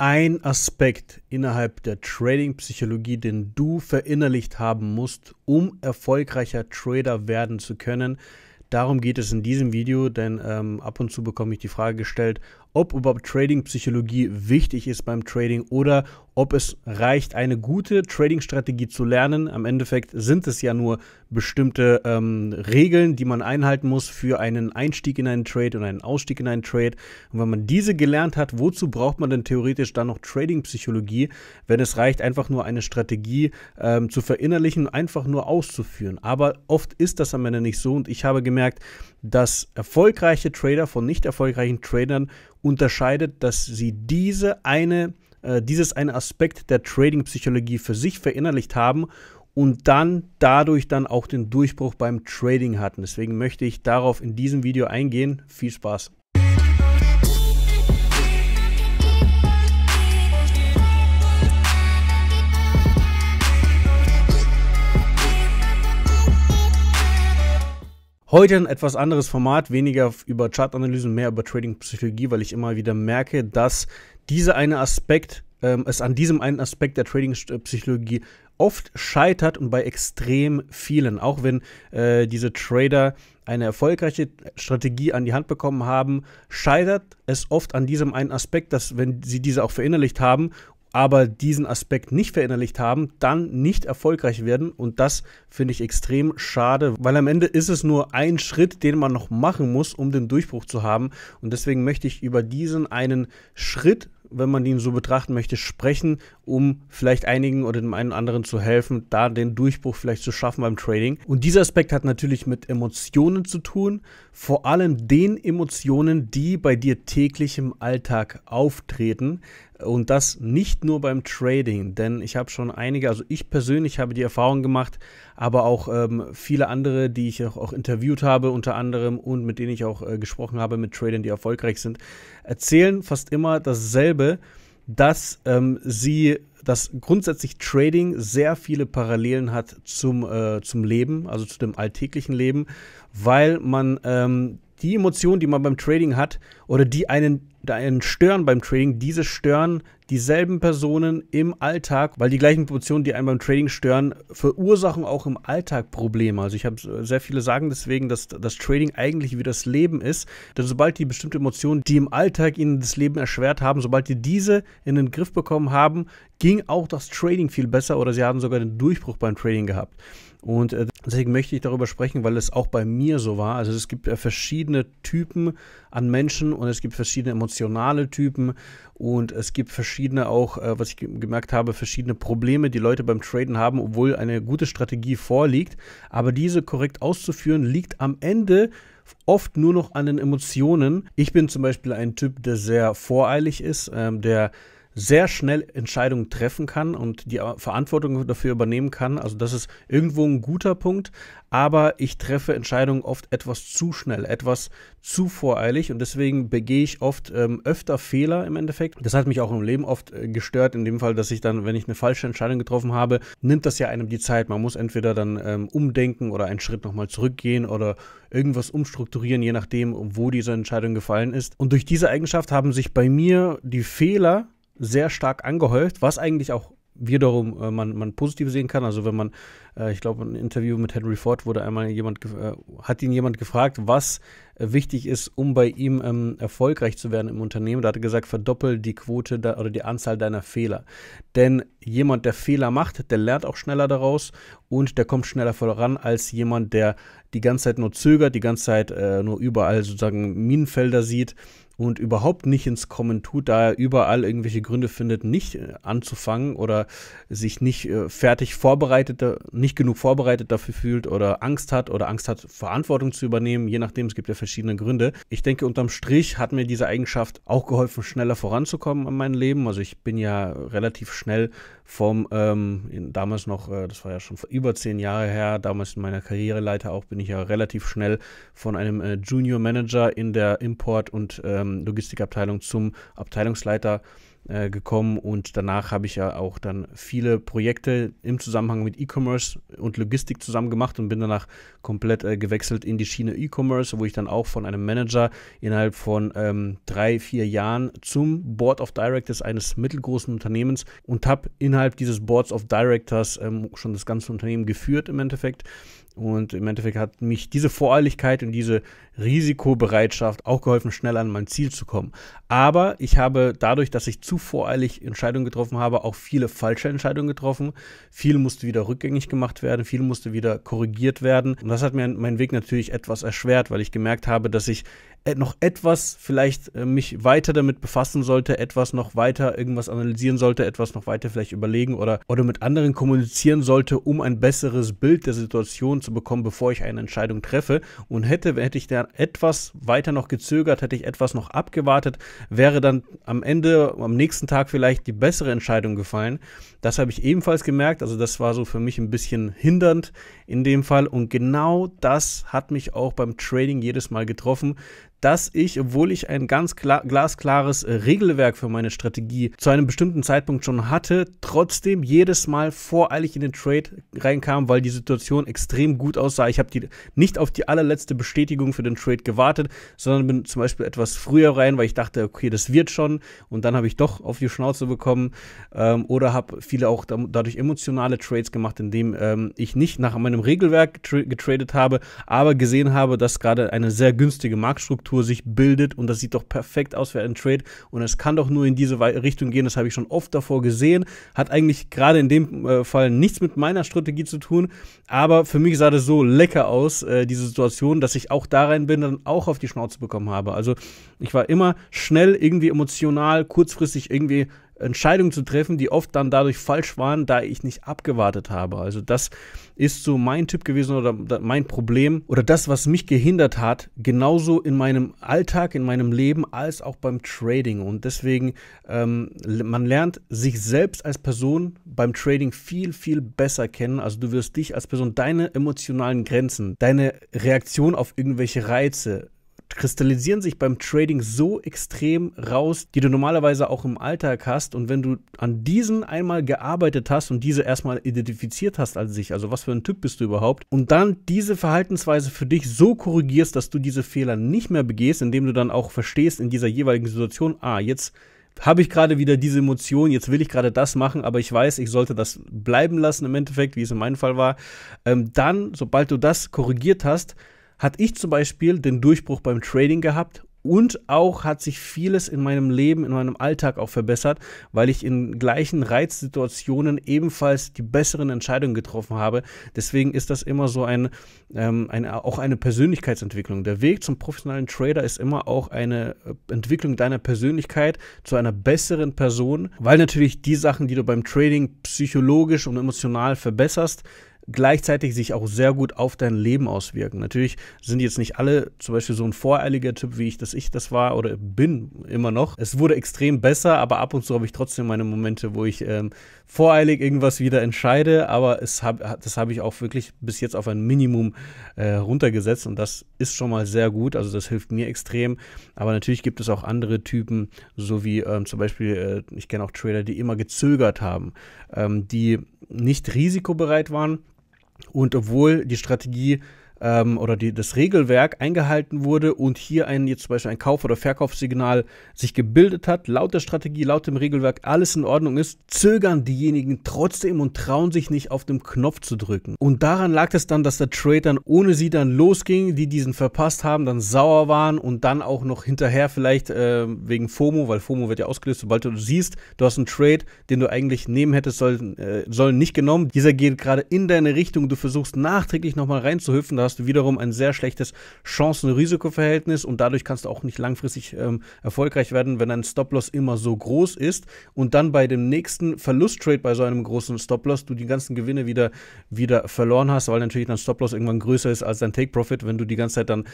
ein Aspekt innerhalb der Trading-Psychologie, den du verinnerlicht haben musst, um erfolgreicher Trader werden zu können. Darum geht es in diesem Video, denn ähm, ab und zu bekomme ich die Frage gestellt, ob überhaupt Trading-Psychologie wichtig ist beim Trading oder ob es reicht, eine gute Trading-Strategie zu lernen. Am Endeffekt sind es ja nur bestimmte ähm, Regeln, die man einhalten muss für einen Einstieg in einen Trade und einen Ausstieg in einen Trade. Und wenn man diese gelernt hat, wozu braucht man denn theoretisch dann noch Trading-Psychologie, wenn es reicht, einfach nur eine Strategie ähm, zu verinnerlichen und einfach nur auszuführen? Aber oft ist das am Ende nicht so und ich habe gemerkt, dass erfolgreiche Trader von nicht erfolgreichen Tradern unterscheidet, dass sie diese eine äh, dieses eine Aspekt der Trading-Psychologie für sich verinnerlicht haben und dann dadurch dann auch den Durchbruch beim Trading hatten. Deswegen möchte ich darauf in diesem Video eingehen. Viel Spaß! Heute ein etwas anderes Format, weniger über Chartanalysen, mehr über Trading-Psychologie, weil ich immer wieder merke, dass dieser eine Aspekt, ähm, es an diesem einen Aspekt der Trading-Psychologie oft scheitert und bei extrem vielen. Auch wenn äh, diese Trader eine erfolgreiche Strategie an die Hand bekommen haben, scheitert es oft an diesem einen Aspekt, dass wenn sie diese auch verinnerlicht haben aber diesen Aspekt nicht verinnerlicht haben, dann nicht erfolgreich werden. Und das finde ich extrem schade, weil am Ende ist es nur ein Schritt, den man noch machen muss, um den Durchbruch zu haben. Und deswegen möchte ich über diesen einen Schritt, wenn man ihn so betrachten möchte, sprechen um vielleicht einigen oder dem einen oder anderen zu helfen, da den Durchbruch vielleicht zu schaffen beim Trading. Und dieser Aspekt hat natürlich mit Emotionen zu tun, vor allem den Emotionen, die bei dir täglich im Alltag auftreten. Und das nicht nur beim Trading, denn ich habe schon einige, also ich persönlich habe die Erfahrung gemacht, aber auch ähm, viele andere, die ich auch, auch, interviewt habe, unter anderem und mit denen ich auch äh, gesprochen habe, mit Tradern, die erfolgreich sind, erzählen fast immer dasselbe dass ähm, sie dass grundsätzlich Trading sehr viele Parallelen hat zum, äh, zum Leben, also zu dem alltäglichen Leben, weil man ähm, die Emotionen, die man beim Trading hat oder die einen, die einen stören beim Trading, diese stören dieselben Personen im Alltag, weil die gleichen Emotionen, die einen beim Trading stören, verursachen auch im Alltag Probleme. Also ich habe äh, sehr viele sagen deswegen, dass das Trading eigentlich wie das Leben ist, denn sobald die bestimmte Emotionen, die im Alltag ihnen das Leben erschwert haben, sobald die diese in den Griff bekommen haben, ging auch das Trading viel besser oder sie haben sogar den Durchbruch beim Trading gehabt. Und äh, Deswegen möchte ich darüber sprechen, weil es auch bei mir so war. Also es gibt äh, verschiedene Typen an Menschen und es gibt verschiedene emotionale Typen und es gibt verschiedene auch, äh, was ich gemerkt habe, verschiedene Probleme, die Leute beim Traden haben, obwohl eine gute Strategie vorliegt. Aber diese korrekt auszuführen, liegt am Ende oft nur noch an den Emotionen. Ich bin zum Beispiel ein Typ, der sehr voreilig ist, ähm, der sehr schnell Entscheidungen treffen kann und die Verantwortung dafür übernehmen kann. Also das ist irgendwo ein guter Punkt, aber ich treffe Entscheidungen oft etwas zu schnell, etwas zu voreilig und deswegen begehe ich oft ähm, öfter Fehler im Endeffekt. Das hat mich auch im Leben oft äh, gestört, in dem Fall, dass ich dann, wenn ich eine falsche Entscheidung getroffen habe, nimmt das ja einem die Zeit. Man muss entweder dann ähm, umdenken oder einen Schritt nochmal zurückgehen oder irgendwas umstrukturieren, je nachdem, wo diese Entscheidung gefallen ist. Und durch diese Eigenschaft haben sich bei mir die Fehler sehr stark angehäuft, was eigentlich auch wiederum äh, man, man positiv sehen kann. Also wenn man, äh, ich glaube, ein Interview mit Henry Ford wurde einmal jemand, äh, hat ihn jemand gefragt, was äh, wichtig ist, um bei ihm ähm, erfolgreich zu werden im Unternehmen. Da hat er gesagt, verdoppel die Quote oder die Anzahl deiner Fehler. Denn jemand, der Fehler macht, der lernt auch schneller daraus und der kommt schneller voran als jemand, der die ganze Zeit nur zögert, die ganze Zeit äh, nur überall sozusagen Minenfelder sieht und überhaupt nicht ins Kommen tut, da er überall irgendwelche Gründe findet, nicht äh, anzufangen oder sich nicht äh, fertig vorbereitet, nicht genug vorbereitet dafür fühlt oder Angst hat oder Angst hat, Verantwortung zu übernehmen, je nachdem, es gibt ja verschiedene Gründe. Ich denke, unterm Strich hat mir diese Eigenschaft auch geholfen, schneller voranzukommen in meinem Leben. Also ich bin ja relativ schnell vom, ähm, damals noch, äh, das war ja schon über zehn Jahre her, damals in meiner Karriereleiter auch, bin ich ja relativ schnell von einem äh, Junior Manager in der Import- und ähm, ähm, Logistikabteilung zum Abteilungsleiter äh, gekommen und danach habe ich ja auch dann viele Projekte im Zusammenhang mit E-Commerce und Logistik zusammen gemacht und bin danach komplett äh, gewechselt in die Schiene E-Commerce, wo ich dann auch von einem Manager innerhalb von ähm, drei, vier Jahren zum Board of Directors eines mittelgroßen Unternehmens und habe innerhalb dieses Boards of Directors ähm, schon das ganze Unternehmen geführt im Endeffekt und im Endeffekt hat mich diese Voreiligkeit und diese Risikobereitschaft auch geholfen, schnell an mein Ziel zu kommen. Aber ich habe dadurch, dass ich zu voreilig Entscheidungen getroffen habe, auch viele falsche Entscheidungen getroffen. Viel musste wieder rückgängig gemacht werden, viel musste wieder korrigiert werden. Und das hat mir meinen Weg natürlich etwas erschwert, weil ich gemerkt habe, dass ich äh, noch etwas vielleicht äh, mich weiter damit befassen sollte, etwas noch weiter irgendwas analysieren sollte, etwas noch weiter vielleicht überlegen oder, oder mit anderen kommunizieren sollte, um ein besseres Bild der Situation zu bekommen, bevor ich eine Entscheidung treffe. Und hätte, hätte ich dann etwas weiter noch gezögert, hätte ich etwas noch abgewartet, wäre dann am Ende, am nächsten Tag vielleicht die bessere Entscheidung gefallen. Das habe ich ebenfalls gemerkt. Also das war so für mich ein bisschen hindernd in dem Fall. Und genau das hat mich auch beim Trading jedes Mal getroffen dass ich, obwohl ich ein ganz klar, glasklares äh, Regelwerk für meine Strategie zu einem bestimmten Zeitpunkt schon hatte, trotzdem jedes Mal voreilig in den Trade reinkam, weil die Situation extrem gut aussah. Ich habe nicht auf die allerletzte Bestätigung für den Trade gewartet, sondern bin zum Beispiel etwas früher rein, weil ich dachte, okay, das wird schon. Und dann habe ich doch auf die Schnauze bekommen ähm, oder habe viele auch da, dadurch emotionale Trades gemacht, indem ähm, ich nicht nach meinem Regelwerk getradet habe, aber gesehen habe, dass gerade eine sehr günstige Marktstruktur Struktur sich bildet und das sieht doch perfekt aus für einen Trade und es kann doch nur in diese Richtung gehen, das habe ich schon oft davor gesehen, hat eigentlich gerade in dem äh, Fall nichts mit meiner Strategie zu tun, aber für mich sah das so lecker aus, äh, diese Situation, dass ich auch da rein bin und auch auf die Schnauze bekommen habe. Also ich war immer schnell irgendwie emotional, kurzfristig irgendwie Entscheidungen zu treffen, die oft dann dadurch falsch waren, da ich nicht abgewartet habe. Also das ist so mein Tipp gewesen oder mein Problem oder das, was mich gehindert hat, genauso in meinem Alltag, in meinem Leben als auch beim Trading. Und deswegen, ähm, man lernt sich selbst als Person beim Trading viel, viel besser kennen. Also du wirst dich als Person, deine emotionalen Grenzen, deine Reaktion auf irgendwelche Reize, kristallisieren sich beim Trading so extrem raus, die du normalerweise auch im Alltag hast. Und wenn du an diesen einmal gearbeitet hast und diese erstmal identifiziert hast als sich, also was für ein Typ bist du überhaupt, und dann diese Verhaltensweise für dich so korrigierst, dass du diese Fehler nicht mehr begehst, indem du dann auch verstehst in dieser jeweiligen Situation, ah, jetzt habe ich gerade wieder diese Emotion, jetzt will ich gerade das machen, aber ich weiß, ich sollte das bleiben lassen im Endeffekt, wie es in meinem Fall war. Ähm, dann, sobald du das korrigiert hast, hatte ich zum Beispiel den Durchbruch beim Trading gehabt und auch hat sich vieles in meinem Leben, in meinem Alltag auch verbessert, weil ich in gleichen Reizsituationen ebenfalls die besseren Entscheidungen getroffen habe. Deswegen ist das immer so ein, ähm, eine, auch eine Persönlichkeitsentwicklung. Der Weg zum professionellen Trader ist immer auch eine äh, Entwicklung deiner Persönlichkeit zu einer besseren Person, weil natürlich die Sachen, die du beim Trading psychologisch und emotional verbesserst, gleichzeitig sich auch sehr gut auf dein Leben auswirken. Natürlich sind jetzt nicht alle zum Beispiel so ein voreiliger Typ, wie ich, dass ich das war oder bin immer noch. Es wurde extrem besser, aber ab und zu habe ich trotzdem meine Momente, wo ich ähm, voreilig irgendwas wieder entscheide, aber es hab, das habe ich auch wirklich bis jetzt auf ein Minimum äh, runtergesetzt und das ist schon mal sehr gut, also das hilft mir extrem, aber natürlich gibt es auch andere Typen, so wie ähm, zum Beispiel, äh, ich kenne auch Trader, die immer gezögert haben, ähm, die nicht risikobereit waren und obwohl die Strategie ähm, oder die, das Regelwerk eingehalten wurde und hier ein, jetzt zum Beispiel ein Kauf- oder Verkaufssignal sich gebildet hat, laut der Strategie, laut dem Regelwerk alles in Ordnung ist, zögern diejenigen trotzdem und trauen sich nicht auf den Knopf zu drücken. Und daran lag es dann, dass der Trade dann ohne sie dann losging, die diesen verpasst haben, dann sauer waren und dann auch noch hinterher vielleicht äh, wegen FOMO, weil FOMO wird ja ausgelöst, sobald du siehst, du hast einen Trade, den du eigentlich nehmen hättest sollen, äh, sollen nicht genommen. Dieser geht gerade in deine Richtung, du versuchst nachträglich nochmal reinzuhüpfen, da hast du wiederum ein sehr schlechtes Chancen-Risiko-Verhältnis und dadurch kannst du auch nicht langfristig ähm, erfolgreich werden, wenn dein Stop-Loss immer so groß ist und dann bei dem nächsten Verlust-Trade bei so einem großen Stop-Loss du die ganzen Gewinne wieder, wieder verloren hast, weil natürlich dein Stop-Loss irgendwann größer ist als dein Take-Profit, wenn du die ganze Zeit dann,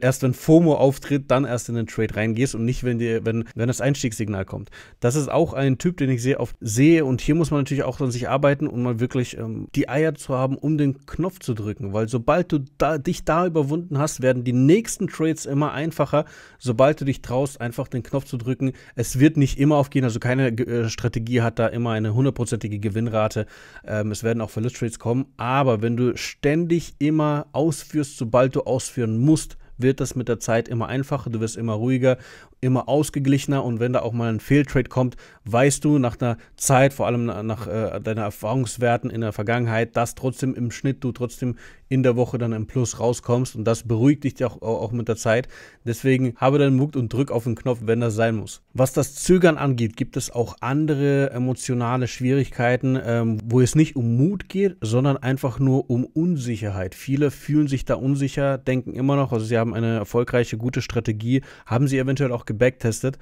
erst wenn FOMO auftritt, dann erst in den Trade reingehst und nicht, wenn, dir, wenn, wenn das Einstiegssignal kommt. Das ist auch ein Typ, den ich sehr oft sehe und hier muss man natürlich auch an sich arbeiten um mal wirklich ähm, die Eier zu haben, um den Knopf zu drücken, weil sobald du da, dich da überwunden hast, werden die nächsten Trades immer einfacher, sobald du dich traust, einfach den Knopf zu drücken. Es wird nicht immer aufgehen, also keine äh, Strategie hat da immer eine hundertprozentige Gewinnrate. Ähm, es werden auch Verlusttrades kommen, aber wenn du ständig immer ausführst, sobald du ausführen musst, wird das mit der Zeit immer einfacher, du wirst immer ruhiger immer ausgeglichener und wenn da auch mal ein Fehltrade kommt, weißt du nach einer Zeit, vor allem nach äh, deiner Erfahrungswerten in der Vergangenheit, dass trotzdem im Schnitt du trotzdem in der Woche dann im Plus rauskommst und das beruhigt dich auch, auch mit der Zeit. Deswegen habe deinen Mut und drück auf den Knopf, wenn das sein muss. Was das Zögern angeht, gibt es auch andere emotionale Schwierigkeiten, ähm, wo es nicht um Mut geht, sondern einfach nur um Unsicherheit. Viele fühlen sich da unsicher, denken immer noch, also sie haben eine erfolgreiche, gute Strategie, haben sie eventuell auch gebacktestet,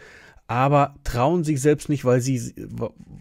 aber trauen sich selbst nicht, weil sie,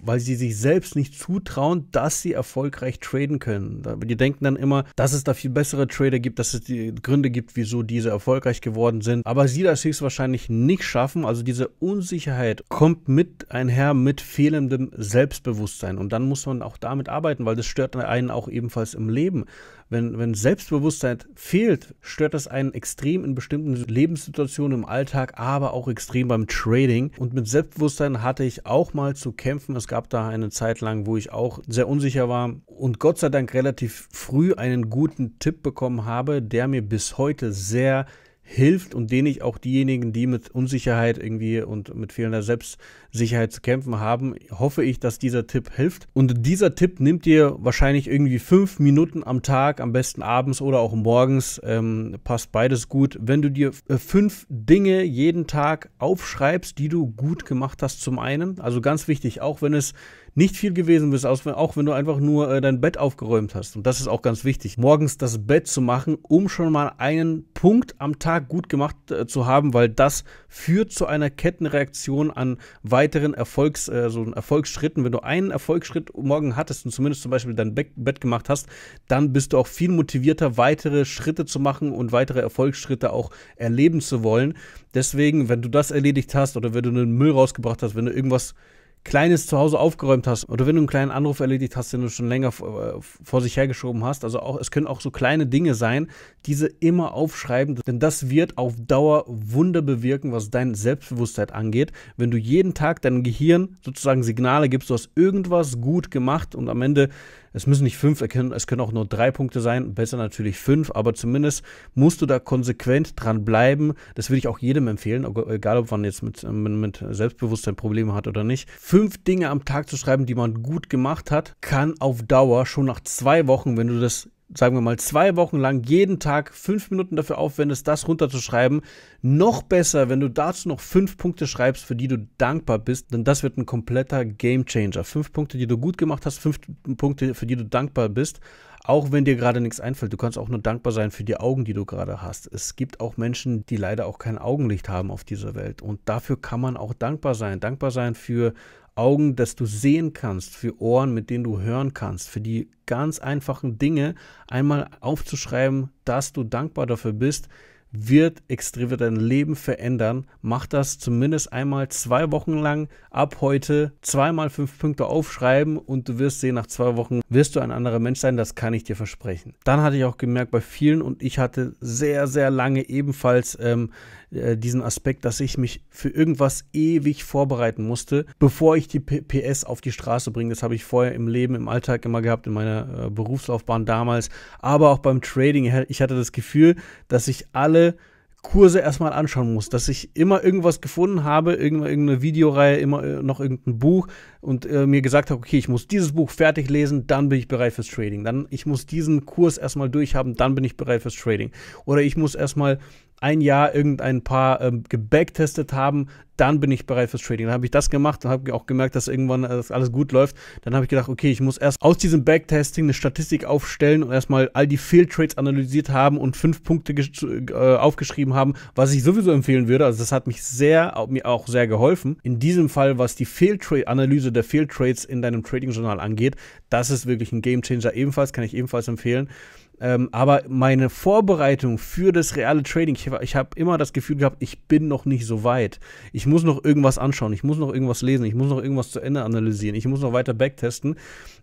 weil sie sich selbst nicht zutrauen, dass sie erfolgreich traden können. Die denken dann immer, dass es da viel bessere Trader gibt, dass es die Gründe gibt, wieso diese erfolgreich geworden sind. Aber sie das höchstwahrscheinlich nicht schaffen. Also diese Unsicherheit kommt mit einher mit fehlendem Selbstbewusstsein. Und dann muss man auch damit arbeiten, weil das stört einen auch ebenfalls im Leben wenn, wenn Selbstbewusstsein fehlt, stört das einen extrem in bestimmten Lebenssituationen im Alltag, aber auch extrem beim Trading. Und mit Selbstbewusstsein hatte ich auch mal zu kämpfen. Es gab da eine Zeit lang, wo ich auch sehr unsicher war und Gott sei Dank relativ früh einen guten Tipp bekommen habe, der mir bis heute sehr hilft und den ich auch diejenigen, die mit Unsicherheit irgendwie und mit fehlender Selbstsicherheit zu kämpfen haben, hoffe ich, dass dieser Tipp hilft. Und dieser Tipp nimmt dir wahrscheinlich irgendwie fünf Minuten am Tag, am besten abends oder auch morgens, ähm, passt beides gut, wenn du dir äh, fünf Dinge jeden Tag aufschreibst, die du gut gemacht hast zum einen. Also ganz wichtig, auch wenn es nicht viel gewesen bist, auch wenn du einfach nur äh, dein Bett aufgeräumt hast. Und das ist auch ganz wichtig, morgens das Bett zu machen, um schon mal einen Punkt am Tag gut gemacht äh, zu haben, weil das führt zu einer Kettenreaktion an weiteren Erfolgs, äh, so Erfolgsschritten. Wenn du einen Erfolgsschritt morgen hattest und zumindest zum Beispiel dein Be Bett gemacht hast, dann bist du auch viel motivierter, weitere Schritte zu machen und weitere Erfolgsschritte auch erleben zu wollen. Deswegen, wenn du das erledigt hast oder wenn du einen Müll rausgebracht hast, wenn du irgendwas Kleines zu Hause aufgeräumt hast oder wenn du einen kleinen Anruf erledigt hast, den du schon länger äh, vor, sich hergeschoben hast, also auch, es können auch so kleine Dinge sein, diese immer aufschreiben, denn das wird auf Dauer Wunder bewirken, was deine Selbstbewusstheit angeht. Wenn du jeden Tag deinem Gehirn sozusagen Signale gibst, du hast irgendwas gut gemacht und am Ende, es müssen nicht fünf, erkennen, es können auch nur drei Punkte sein, besser natürlich fünf, aber zumindest musst du da konsequent dran bleiben. Das würde ich auch jedem empfehlen, egal ob man jetzt mit, mit Selbstbewusstsein Probleme hat oder nicht fünf Dinge am Tag zu schreiben, die man gut gemacht hat, kann auf Dauer schon nach zwei Wochen, wenn du das sagen wir mal, zwei Wochen lang jeden Tag fünf Minuten dafür aufwendest, das runterzuschreiben. Noch besser, wenn du dazu noch fünf Punkte schreibst, für die du dankbar bist, denn das wird ein kompletter Gamechanger. Fünf Punkte, die du gut gemacht hast, fünf Punkte, für die du dankbar bist. Auch wenn dir gerade nichts einfällt, du kannst auch nur dankbar sein für die Augen, die du gerade hast. Es gibt auch Menschen, die leider auch kein Augenlicht haben auf dieser Welt. Und dafür kann man auch dankbar sein. Dankbar sein für Augen, dass du sehen kannst, für Ohren, mit denen du hören kannst, für die ganz einfachen Dinge einmal aufzuschreiben, dass du dankbar dafür bist, wird extrem wird dein Leben verändern. Mach das zumindest einmal zwei Wochen lang ab heute zweimal fünf Punkte aufschreiben und du wirst sehen, nach zwei Wochen wirst du ein anderer Mensch sein, das kann ich dir versprechen. Dann hatte ich auch gemerkt bei vielen und ich hatte sehr, sehr lange ebenfalls ähm, äh, diesen Aspekt, dass ich mich für irgendwas ewig vorbereiten musste, bevor ich die P PS auf die Straße bringe. Das habe ich vorher im Leben, im Alltag immer gehabt, in meiner äh, Berufslaufbahn damals. Aber auch beim Trading. Ich hatte das Gefühl, dass ich alle Kurse erstmal anschauen muss, dass ich immer irgendwas gefunden habe, irgendeine Videoreihe, immer äh, noch irgendein Buch und äh, mir gesagt habe, okay, ich muss dieses Buch fertig lesen, dann bin ich bereit fürs Trading. Dann ich muss diesen Kurs erstmal durchhaben, dann bin ich bereit fürs Trading. Oder ich muss erstmal ein Jahr irgendein paar ähm, gebacktestet haben, dann bin ich bereit fürs Trading. Dann habe ich das gemacht und habe auch gemerkt, dass irgendwann äh, das alles gut läuft. Dann habe ich gedacht, okay, ich muss erst aus diesem Backtesting eine Statistik aufstellen und erstmal all die Fehltrades analysiert haben und fünf Punkte äh, aufgeschrieben haben, was ich sowieso empfehlen würde. Also das hat mich sehr, auch, mir auch sehr geholfen. In diesem Fall, was die Fehltrade-Analyse der Fehltrades in deinem Trading-Journal angeht, das ist wirklich ein Gamechanger. Ebenfalls kann ich ebenfalls empfehlen. Ähm, aber meine Vorbereitung für das reale Trading, ich, ich habe immer das Gefühl gehabt, ich bin noch nicht so weit. Ich muss noch irgendwas anschauen, ich muss noch irgendwas lesen, ich muss noch irgendwas zu Ende analysieren, ich muss noch weiter backtesten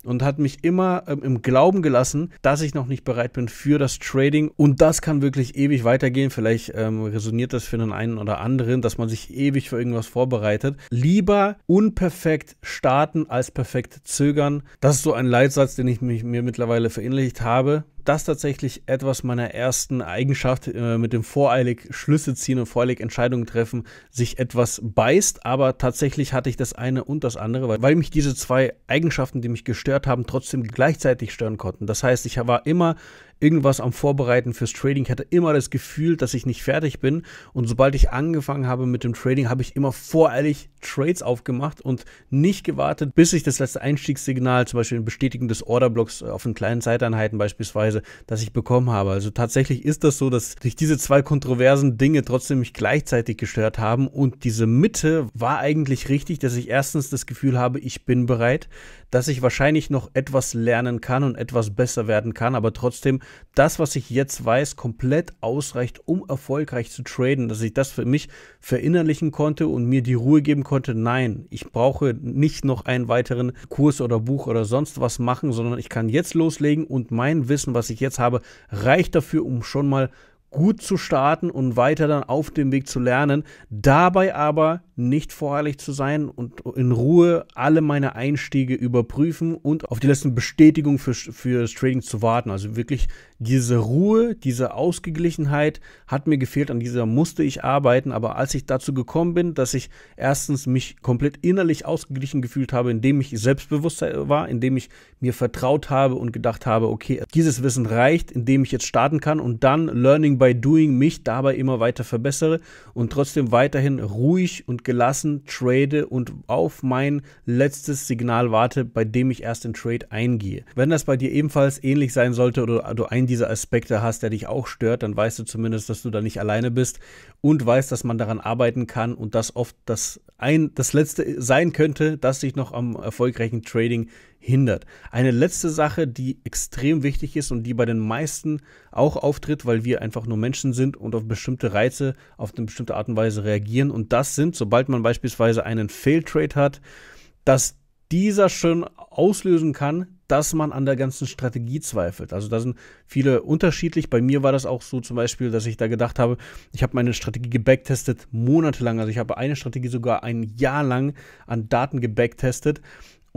und hat mich immer ähm, im Glauben gelassen, dass ich noch nicht bereit bin für das Trading. Und das kann wirklich ewig weitergehen. Vielleicht ähm, resoniert das für den einen oder anderen, dass man sich ewig für irgendwas vorbereitet. Lieber unperfekt starten als perfekt zögern. Das ist so ein Leitsatz, den ich mir mittlerweile verinnerlicht habe das tatsächlich etwas meiner ersten Eigenschaft äh, mit dem voreilig Schlüsse ziehen und voreilig Entscheidungen treffen, sich etwas beißt. Aber tatsächlich hatte ich das eine und das andere, weil, weil mich diese zwei Eigenschaften, die mich gestört haben, trotzdem gleichzeitig stören konnten. Das heißt, ich war immer irgendwas am Vorbereiten fürs Trading. Ich hatte immer das Gefühl, dass ich nicht fertig bin. Und sobald ich angefangen habe mit dem Trading, habe ich immer voreilig Trades aufgemacht und nicht gewartet, bis ich das letzte Einstiegssignal, zum Beispiel ein Bestätigen des Orderblocks äh, auf den kleinen Zeiteinheiten beispielsweise, das ich bekommen habe. Also tatsächlich ist das so, dass sich diese zwei kontroversen Dinge trotzdem mich gleichzeitig gestört haben. Und diese Mitte war eigentlich richtig, dass ich erstens das Gefühl habe, ich bin bereit, dass ich wahrscheinlich noch etwas lernen kann und etwas besser werden kann, aber trotzdem das, was ich jetzt weiß, komplett ausreicht, um erfolgreich zu traden, dass ich das für mich verinnerlichen konnte und mir die Ruhe geben konnte, nein, ich brauche nicht noch einen weiteren Kurs oder Buch oder sonst was machen, sondern ich kann jetzt loslegen und mein Wissen, was ich jetzt habe, reicht dafür, um schon mal gut zu starten und weiter dann auf dem Weg zu lernen, dabei aber nicht voreilig zu sein und in Ruhe alle meine Einstiege überprüfen und auf die letzten Bestätigungen für, fürs Trading zu warten. Also wirklich diese Ruhe, diese Ausgeglichenheit hat mir gefehlt, an dieser musste ich arbeiten, aber als ich dazu gekommen bin, dass ich erstens mich komplett innerlich ausgeglichen gefühlt habe, indem ich selbstbewusst äh, war, indem ich mir vertraut habe und gedacht habe, okay, dieses Wissen reicht, indem ich jetzt starten kann und dann Learning by Doing mich dabei immer weiter verbessere und trotzdem weiterhin ruhig und gelassen trade und auf mein letztes Signal warte, bei dem ich erst den Trade eingehe. Wenn das bei dir ebenfalls ähnlich sein sollte oder du ein einen dieser Aspekte hast, der dich auch stört, dann weißt du zumindest, dass du da nicht alleine bist und weißt, dass man daran arbeiten kann und dass oft das ein das letzte sein könnte, das dich noch am erfolgreichen Trading hindert. Eine letzte Sache, die extrem wichtig ist und die bei den meisten auch auftritt, weil wir einfach nur Menschen sind und auf bestimmte Reize auf eine bestimmte Art und Weise reagieren und das sind, sobald man beispielsweise einen Fail Trade hat, dass dieser schon auslösen kann, dass man an der ganzen Strategie zweifelt. Also da sind viele unterschiedlich. Bei mir war das auch so zum Beispiel, dass ich da gedacht habe, ich habe meine Strategie gebacktestet monatelang. Also ich habe eine Strategie sogar ein Jahr lang an Daten gebacktestet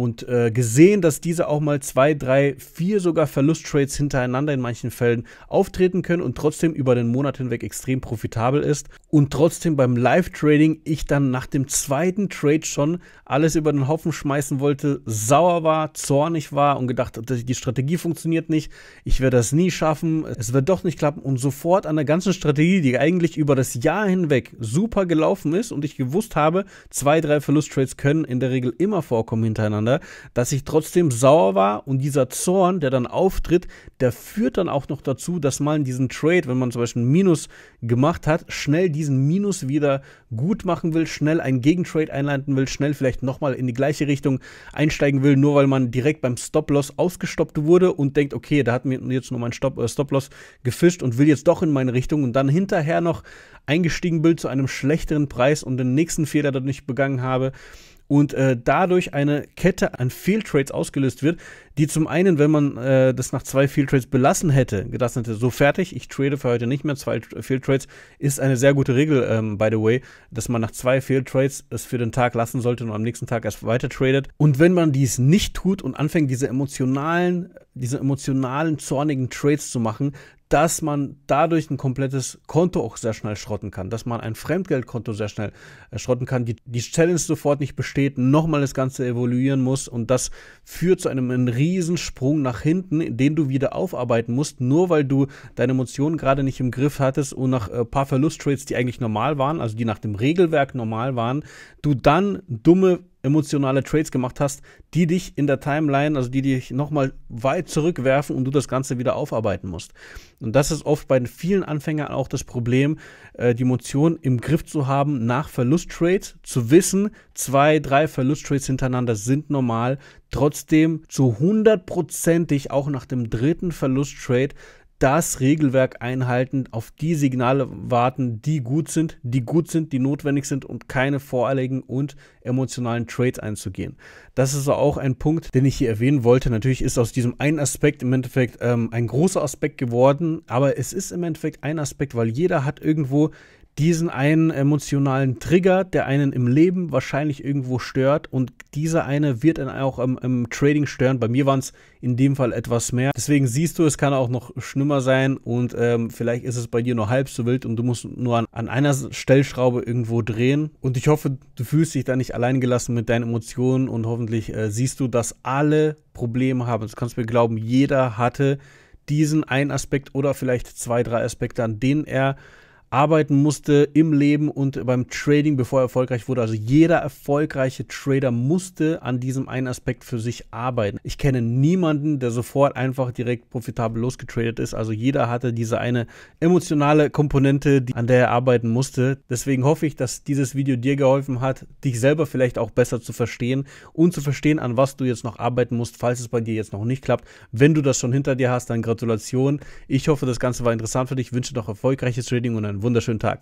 und äh, gesehen, dass diese auch mal zwei, drei, vier sogar Verlusttrades hintereinander in manchen Fällen auftreten können und trotzdem über den Monat hinweg extrem profitabel ist und trotzdem beim Live-Trading ich dann nach dem zweiten Trade schon alles über den Haufen schmeißen wollte, sauer war, zornig war und gedacht, die Strategie funktioniert nicht, ich werde das nie schaffen, es wird doch nicht klappen und sofort an der ganzen Strategie, die eigentlich über das Jahr hinweg super gelaufen ist und ich gewusst habe, zwei, drei Verlusttrades können in der Regel immer vorkommen hintereinander aufeinander, ne, dass ich trotzdem sauer war und dieser Zorn, der dann auftritt, der führt dann auch noch dazu, dass man diesen Trade, wenn man zum Beispiel einen Minus gemacht hat, schnell diesen Minus wieder gut machen will, schnell einen Gegentrade einleiten will, schnell vielleicht nochmal in die gleiche Richtung einsteigen will, nur weil man direkt beim Stop-Loss ausgestoppt wurde und denkt, okay, da hat mir jetzt nur mein äh, Stop-Loss Stop gefischt und will jetzt doch in meine Richtung und dann hinterher noch eingestiegen bin zu einem schlechteren Preis und den nächsten Fehler dadurch begangen habe und äh, dadurch eine Kette an Fehltrades ausgelöst wird, die zum einen, wenn man äh, das nach zwei Fehltrades belassen hätte, gedacht hätte, so fertig, ich trade für heute nicht mehr, zwei Fehltrades ist eine sehr gute Regel, ähm, by the way, dass man nach zwei Fehltrades es für den Tag lassen sollte und am nächsten Tag erst weiter tradet. Und wenn man dies nicht tut und anfängt, diese emotionalen, diese emotionalen, zornigen Trades zu machen, dass man dadurch ein komplettes Konto auch sehr schnell schrotten kann, dass man ein Fremdgeldkonto sehr schnell äh, schrotten kann, die, die Challenge sofort nicht besteht, nochmal das Ganze evoluieren muss und das führt zu einem, einem Riesensprung nach hinten, den du wieder aufarbeiten musst, nur weil du deine Emotionen gerade nicht im Griff hattest und nach ein äh, paar Verlusttrades, die eigentlich normal waren, also die nach dem Regelwerk normal waren, du dann dumme emotionale Trades gemacht hast, die dich in der Timeline, also die dich nochmal weit zurückwerfen und du das Ganze wieder aufarbeiten musst. Und das ist oft bei den vielen Anfängern auch das Problem, äh, die Emotion im Griff zu haben nach Verlusttrades, zu wissen, zwei, drei Verlusttrades hintereinander sind normal, trotzdem zu hundertprozentig auch nach dem dritten Verlusttrade das Regelwerk einhalten, auf die Signale warten, die gut sind, die gut sind, die notwendig sind und keine voreiligen und emotionalen Trades einzugehen. Das ist auch ein Punkt, den ich hier erwähnen wollte. Natürlich ist aus diesem einen Aspekt im Endeffekt ähm, ein großer Aspekt geworden, aber es ist im Endeffekt ein Aspekt, weil jeder hat irgendwo diesen einen emotionalen Trigger, der einen im Leben wahrscheinlich irgendwo stört und dieser eine wird dann auch im, im Trading stören. Bei mir waren es in dem Fall etwas mehr. Deswegen siehst du, es kann auch noch schlimmer sein und ähm, vielleicht ist es bei dir nur halb so wild und du musst nur an, an einer Stellschraube irgendwo drehen. Und ich hoffe, du fühlst dich da nicht alleingelassen mit deinen Emotionen und hoffentlich äh, siehst du, dass alle Probleme haben. Du kannst mir glauben, jeder hatte diesen einen Aspekt oder vielleicht zwei, drei Aspekte, an denen er arbeiten musste im Leben und beim Trading, bevor er erfolgreich wurde. Also jeder erfolgreiche Trader musste an diesem einen Aspekt für sich arbeiten. Ich kenne niemanden, der sofort einfach direkt profitabel losgetradet ist. Also jeder hatte diese eine emotionale Komponente, die, an der er arbeiten musste. Deswegen hoffe ich, dass dieses Video dir geholfen hat, dich selber vielleicht auch besser zu verstehen und zu verstehen, an was du jetzt noch arbeiten musst, falls es bei dir jetzt noch nicht klappt. Wenn du das schon hinter dir hast, dann Gratulation. Ich hoffe, das Ganze war interessant für dich. Ich wünsche noch erfolgreiches Trading und ein wunderschönen Tag.